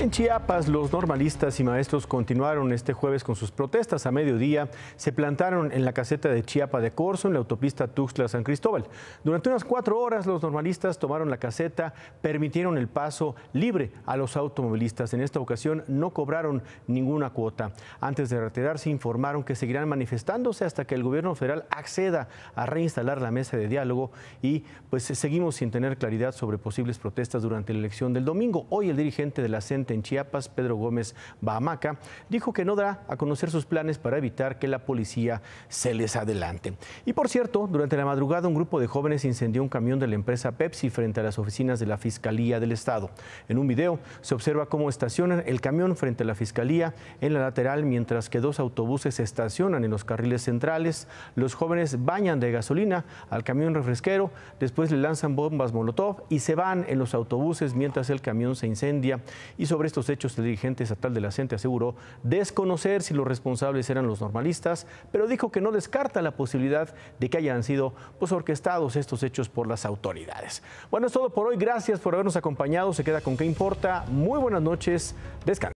En Chiapas, los normalistas y maestros continuaron este jueves con sus protestas. A mediodía se plantaron en la caseta de Chiapa de Corzo, en la autopista Tuxtla-San Cristóbal. Durante unas cuatro horas, los normalistas tomaron la caseta, permitieron el paso libre a los automovilistas. En esta ocasión no cobraron ninguna cuota. Antes de retirarse, informaron que seguirán manifestándose hasta que el gobierno federal acceda a reinstalar la mesa de diálogo y pues seguimos sin tener claridad sobre posibles protestas durante la elección del domingo. Hoy el dirigente de la en Chiapas, Pedro Gómez Bahamaca, dijo que no dará a conocer sus planes para evitar que la policía se les adelante. Y por cierto, durante la madrugada un grupo de jóvenes incendió un camión de la empresa Pepsi frente a las oficinas de la Fiscalía del Estado. En un video se observa cómo estacionan el camión frente a la Fiscalía en la lateral mientras que dos autobuses se estacionan en los carriles centrales. Los jóvenes bañan de gasolina al camión refresquero, después le lanzan bombas Molotov y se van en los autobuses mientras el camión se incendia y sobre estos hechos, el dirigente estatal de la CENTE aseguró desconocer si los responsables eran los normalistas, pero dijo que no descarta la posibilidad de que hayan sido pues, orquestados estos hechos por las autoridades. Bueno, es todo por hoy. Gracias por habernos acompañado. Se queda con qué importa. Muy buenas noches. Descansa.